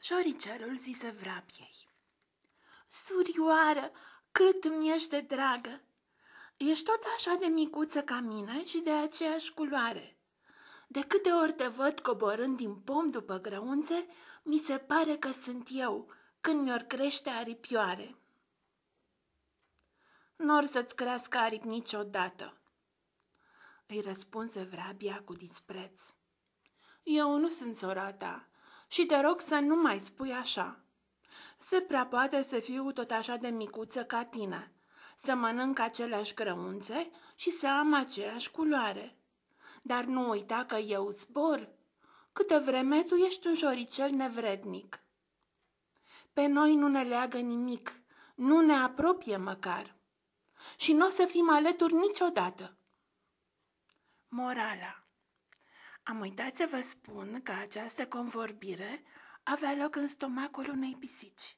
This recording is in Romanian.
Șoricelul zise vrabiei. Surioară, cât mi ești de dragă! Ești tot așa de micuță ca mine și de aceeași culoare. De câte ori te văd coborând din pom după grăunțe, mi se pare că sunt eu, când mi-or crește aripioare. N-or să-ți crească arip niciodată, îi răspunse vrabia cu dispreț. Eu nu sunt sora ta și te rog să nu mai spui așa. Se prea poate să fiu tot așa de micuță ca tine, să mănânc aceleași grăunțe și să am aceeași culoare. Dar nu uita că eu zbor, câtă vreme tu ești un joricel nevrednic. Pe noi nu ne leagă nimic, nu ne apropie măcar. Și nu o să fim alături niciodată. Morala am uitat să vă spun că această convorbire avea loc în stomacul unei pisici.